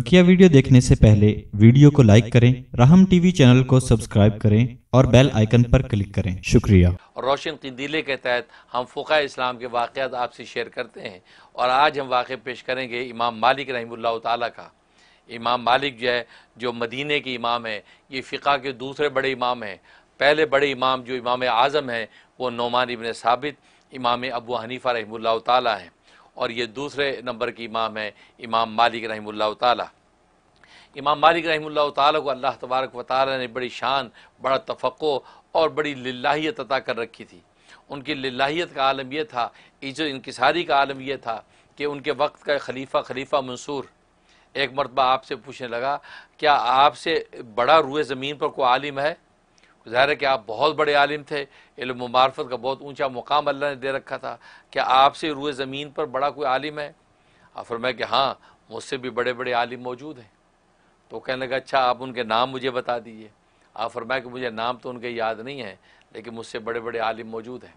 बकिया वीडियो देखने से पहले वीडियो को लाइक करें राहम टीवी चैनल को सब्सक्राइब करें और बेल आइकन पर क्लिक करें शुक्रिया और रोशन कंदीले के तहत हम फोका इस्लाम के वाक़त आपसे शेयर करते हैं और आज हम वाक़ पेश करेंगे इमाम मालिक रहीमल्ला ताली का इमाम मालिक जो है जो मदीने के इमाम है ये फ़िका के दूसरे बड़े इमाम हैं पहले बड़े इमाम जो इमाम आज़म हैं वो नोमान इबन साबित इमाम अबू हनीफ़ा रहीमल्ला ताली हैं और ये दूसरे नंबर की इमाम है इमाम मालिक रही तमाम इमाम मालिक रही को अल्लाह तबारक व ने बड़ी शान बड़ा तफ़ो और बड़ी लाहीत अता कर रखी थी उनकी लाहीत का आलम यह था इजो इनकसारी का आलम यह था कि उनके वक्त का खलीफा खलीफा मंसूर एक मरतबा आपसे पूछने लगा क्या आपसे बड़ा रुए ज़मीन पर कोई आलिम है ज़ाहिर है कि आप बहुत बड़े आलिम थे इल्म मार्फत का बहुत ऊंचा मुकाम अल्लाह ने दे रखा था क्या आपसे रुए ज़मीन पर बड़ा कोई आलिम है आप फरमाया कि हाँ मुझसे भी बड़े बड़े आलिम मौजूद हैं तो कहने लगा अच्छा आप उनके नाम मुझे बता दीजिए आप फरमाया कि मुझे नाम तो उनके याद नहीं है लेकिन मुझसे बड़े बड़े आलिम मौजूद हैं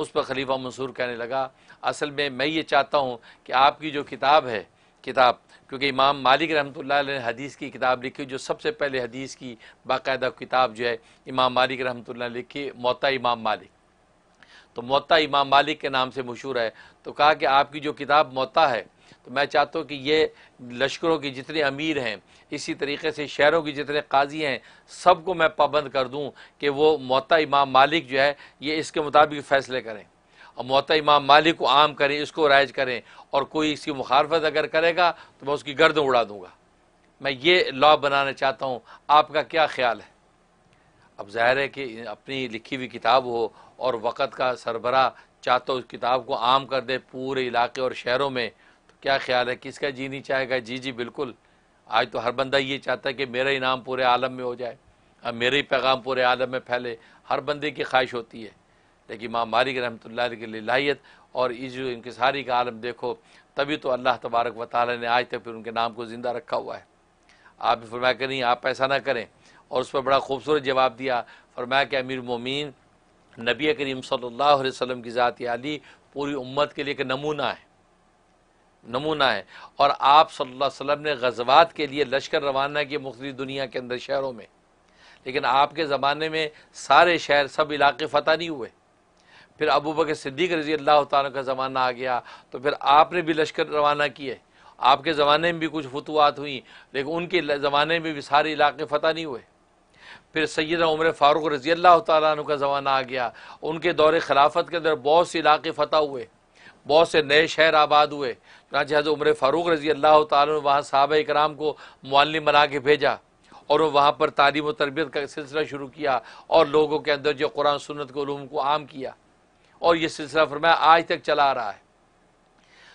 उस पर खलीफा मंसूर कहने लगा असल में मैं ये चाहता हूँ कि आपकी जो किताब है किताब क्योंकि इमाम मालिक रहमत ने हदीस की किताब लिखी जो सबसे पहले हदीस की बाकायदा किताब जो है इमाम मालिक रहमत ने लिखी मोता इमाम मालिक तो मोता इमाम मालिक के नाम से मशहूर है तो कहा कि आपकी जो किताब मोता है तो मैं चाहता हूँ कि ये लश्करों के जितने अमीर हैं इसी तरीके से शहरों के जितने काजी हैं सबको मैं पाबंद कर दूँ कि वो मोता इमाम मालिक जो है ये इसके मुताबिक फ़ैसले करें और मोता इमाम मालिक को आम करें इसको राइज करें और कोई इसकी मुखालफत अगर करेगा तो मैं उसकी गर्द उड़ा दूंगा मैं ये लॉ बनाना चाहता हूँ आपका क्या ख्याल है अब जाहिर है कि अपनी लिखी हुई किताब हो और वक़्त का सरबरा चाहता उस किताब को आम कर दे पूरे इलाके और शहरों में तो क्या ख्याल है किसका जी नहीं चाहेगा जी जी बिल्कुल आज तो हर बंदा ये चाहता है कि मेरा इनाम पूरे आलम में हो जाए अब मेरे ही पैगाम पूरे आलम में फैले हर बंदे की ख्वाहिश होती है लेकिन माँ मालिक रहमत ला की लाइत और ये इनके सारी का आलम देखो तभी तो अल्लाह तबारक व ताली ने आज तक फिर उनके नाम को ज़िंदा रखा हुआ है आप भी फरमाया करें आप ऐसा ना करें और उस पर बड़ा खूबसूरत जवाब दिया फरमाया कि अमीर मोमिन नबी करीम सल्ला वसम की ज़ात आली पूरी उम्मत के लिए एक नमूना है नमूना है और आप सल्ला वसम वसल्लम ने गजवात के लिए लश्कर रवाना किए मुख्त दुनिया के अंदर शहरों में लेकिन आपके ज़माने में सारे शहर सब इलाके फ़तह नहीं हुए फिर अबू बकर सिद्दीक रजी अल्लाह तन का ज़माना आ गया तो फिर आपने भी लश्कर रवाना किए आपके ज़माने में भी कुछ फतवात हुई लेकिन उनके ज़माने में भी सारे इलाके फ़तह नहीं हुए फिर सैद उमर फ़ारूक रजी अल्लाह तु का ज़माना आ गया उनके दौरे खिलाफत के अंदर बहुत से इलाके फ़तह हुए बहुत से नए शहर आबाद हुए चुनाचे हज़र उमर फ़ारूक रजी अल्लाह तु वहाँ साहब कराम को मालम बना के भेजा और वहाँ पर तालीम व तरबियत का सिलसिला शुरू किया और लोगों के अंदर जो कुरान सुनत के को आम किया और ये सिलसिला फरमाया आज तक चला आ रहा है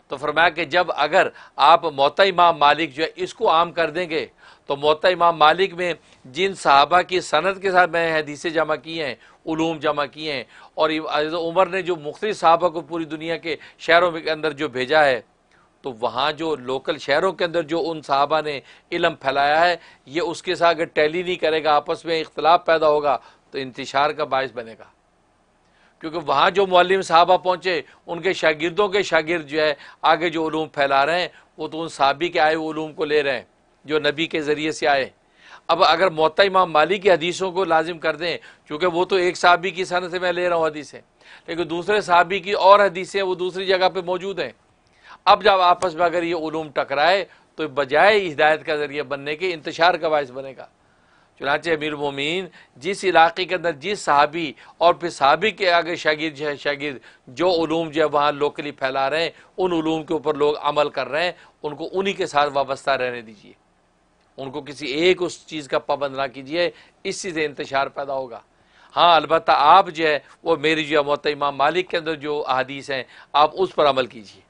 तो फरमाया कि जब अगर आप मोता इमाम मालिक जो है इसको आम कर देंगे तो मोता इमाम मालिक में जिन साहबा की सनत के साथ मैंने हदीसें जमा किए हैं ूम जमा किए हैं और उमर ने जो मुख्तलि साहबा को पूरी दुनिया के शहरों के अंदर जो भेजा है तो वहाँ जो लोकल शहरों के अंदर जो उन साहबा ने इलम फैलाया है ये उसके साथ अगर टैली नहीं करेगा आपस में इख्तलाफ पैदा होगा तो इंतशार का बायस बनेगा क्योंकि वहाँ जो मौलिम साहबा पहुँचे उनके शागिर्दों के शागिर्द जो है आगे जो ूम फैला रहे हैं वो तो उन साहबी के आए ूम को ले रहे हैं जो नबी के ज़रिए से आए अब अगर मोता इमाम मालिक की हदीसों को लाजिम कर दें चूँकि वो तो एक सहाबी की सन से मैं ले रहा हूँ हदीसें लेकिन दूसरे सहाबी की और हदीसें वो दूसरी जगह पर मौजूद हैं अब जब आपस में अगर ये ूम टकराए तो बजाय हिदायत का ज़रिए बनने के इंतशार का बायस बनेगा चुनाचे अमीर मोमिन जिस इलाके के अंदर जिस सहाबी और फिर सहाबी के आगे शागिर जो है शागिर जो ूम जो है वहाँ लोकली फैला रहे हैं उन ूम के ऊपर लोग अमल कर रहे हैं उनको उन्हीं के साथ वाबस्ता रहने दीजिए उनको किसी एक उस चीज़ का पाबंद ना कीजिए इसी से इंतजार पैदा होगा हाँ अलबत् आप जो है वो मेरी जो मोत इमाम मालिक के अंदर जो अदीस हैं आप उस पर अमल कीजिए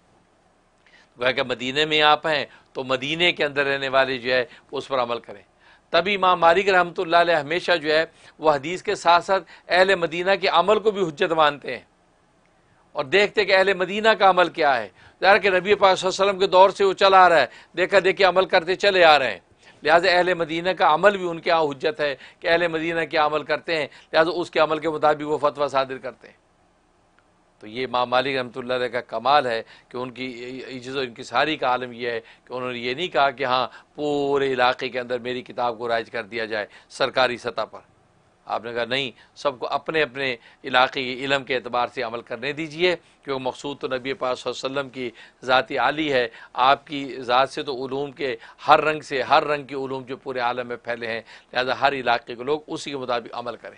वह तो कि मदीने में आप हैं तो मदीने के अंदर रहने वाले जो है उस पर अमल करें तभी इमाम मालिक रहमत हमेशा जो है वह हदीस के साथ साथ अहल मदीना के अमल को भी हजत मानते हैं और देखते कि अहल मदीना का अमल क्या है ज़ाहिर कि नबी पाकलम के दौर से वो चला आ रहा है देखा देखे अमल करते चले आ रहे हैं लिहाजा अहल मदीना का अमल भी उनके यहाँ हजत है कि अहल मदीना क्या अमल करते हैं लिहाजा उसके अमल के मुताबिक वो फतवा सादिर करते हैं तो ये माँ मालिक रहमत का कमाल है कि उनकी इज्जत उनकी सारी का आलम यह है कि उन्होंने ये नहीं कहा कि हाँ पूरे इलाके के अंदर मेरी किताब को राइज कर दिया जाए सरकारी सतह पर आपने कहा नहीं सबको अपने अपने इलाके के इलम के अतबार से अमल करने दीजिए क्योंकि मकसूद तो नबी पास की ज़ाती आली है आपकी ज़ात से तो ूम के हर रंग से हर रंग के ूम जो पूरे आलम में फैले हैं लिहाजा हर इलाके के लोग उसी के मुताबिक अमल करें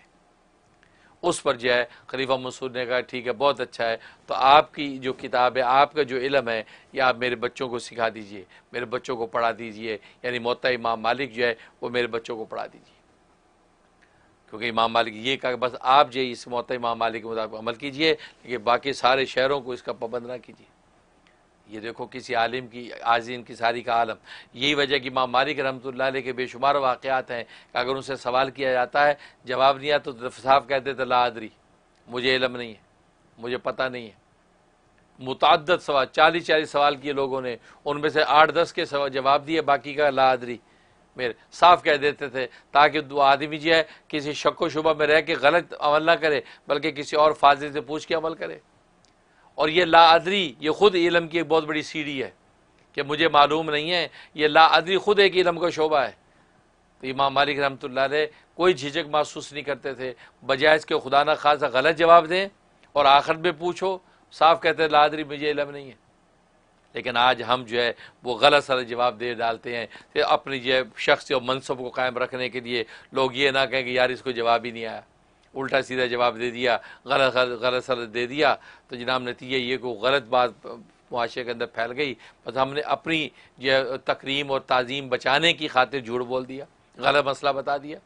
उस पर जो है खलीफा मंसूर ने कहा ठीक है बहुत अच्छा है तो आपकी जो किताब है आपका जो इलम है ये आप मेरे बच्चों को सिखा दीजिए मेरे बच्चों को पढ़ा दीजिए यानी मोता इमाम मालिक जो है वो मेरे बच्चों को पढ़ा दीजिए क्योंकि इमाम मालिक ये कहा बस आप जो इस मोता इमाम मालिक के मुताबिक अमल कीजिए लेकिन बाकी सारे शहरों को इसका पाबंद ना कीजिए ये देखो किसी आलिम की आजीम की सारी का आलम यही वजह कि माँ मालिक रहमत के बेशुमार वाक़ात हैं कि अगर उनसे सवाल किया जाता है जवाब नहीं आता तो साफ कहते थे लादरी मुझे इलम नहीं है मुझे पता नहीं है मुतद सवाल चालीस चालीस सवाल किए लोगों ने उनमें से आठ दस के सवाल जवाब दिए बाकी का लादरी मेरे साफ कह देते थे ताकि दो आदमी जो है किसी व शुबा में रह के गलत अमल ना करे बल्कि किसी और फाजिल से पूछ के अमल करे और ये अदरी ये ख़ुद इलम की एक बहुत बड़ी सीढ़ी है कि मुझे मालूम नहीं है ये अदरी ख़ुद एक इलम का शोबा है तो इमाम मालिक रहमत कोई झिझक महसूस नहीं करते थे बजाय इसके खुदा न खासा गलत जवाब दें और आखिर में पूछो साफ कहते हैं लादरी मुझे इलम नहीं है लेकिन आज हम जो है वो गलत सारे जवाब दे डालते हैं फिर अपनी जो है शख्स और मनसब को कायम रखने के लिए लोग ये ना कहें कि यार इसको जवाब ही नहीं आया उल्टा सीधा जवाब दे दिया गलत गलत सलत दे दिया तो जनाब नतीजा ये को गलत बात मुआशे के अंदर फैल गई बस हमने अपनी जो तकरीम और तज़ीम बचाने की खातिर झूठ बोल दिया गलत मसला बता दिया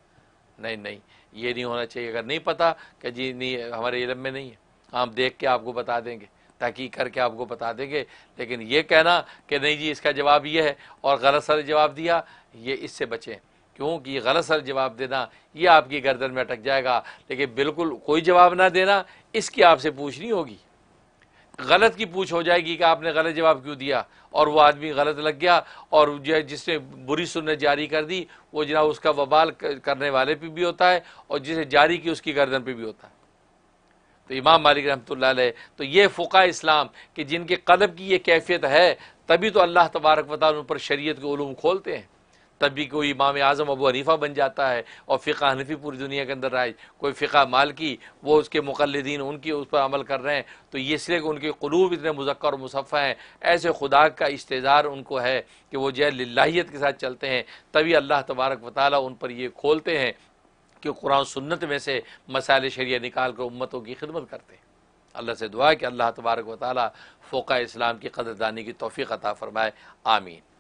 नहीं नहीं ये नहीं होना चाहिए अगर नहीं पता कि जी नहीं हमारे इलम में नहीं है हम देख के आपको बता देंगे तहकीक करके आपको बता देंगे लेकिन ये कहना कि नहीं जी इसका जवाब ये है और गलत सर जवाब दिया ये इससे बचें क्योंकि गलत सर जवाब देना ये आपकी गर्दन में अटक जाएगा लेकिन बिल्कुल कोई जवाब ना देना इसकी आपसे पूछनी होगी गलत की पूछ हो जाएगी कि आपने गलत जवाब क्यों दिया और वो आदमी गलत लग गया और जो जिसने बुरी सुनने जारी कर दी वो जना उसका वबाल करने वाले पे भी होता है और जिसे जारी की उसकी गर्दन पे भी होता है तो इमाम मालिक रहमत तो ये फ़ुका इस्लाम कि जिनके कदम की ये कैफियत है तभी तो अल्लाह तबारक वाल उन पर शरीत के ूम खोलते हैं तब भी कोई इमाम आज़म अबू हनीफ़ा बन जाता है और फ़िका हनफी पूरी दुनिया के अंदर राय कोई फ़िका मालकी वो उसके मुखलदीन उनकी उस पर अमल कर रहे हैं तो ये इसलिए कि उनके क़लूब इतने मुजक्र और मुसफ़ा हैं ऐसे खुदा का इस्तेदार उनको है कि वो जय लाहीत के साथ चलते हैं तभी अल्लाह तबारक वाली उन पर ये खोलते हैं कि कुरान सुन्नत में से मसाइल शरिया निकाल कर उम्मतों की खिदमत करते हैं अल्लाह से दुआ कि अल्लाह तबारक वाली फ़ोका इस्लाम की कदरदानी की तोफ़ी अता फ़रमाए आमीन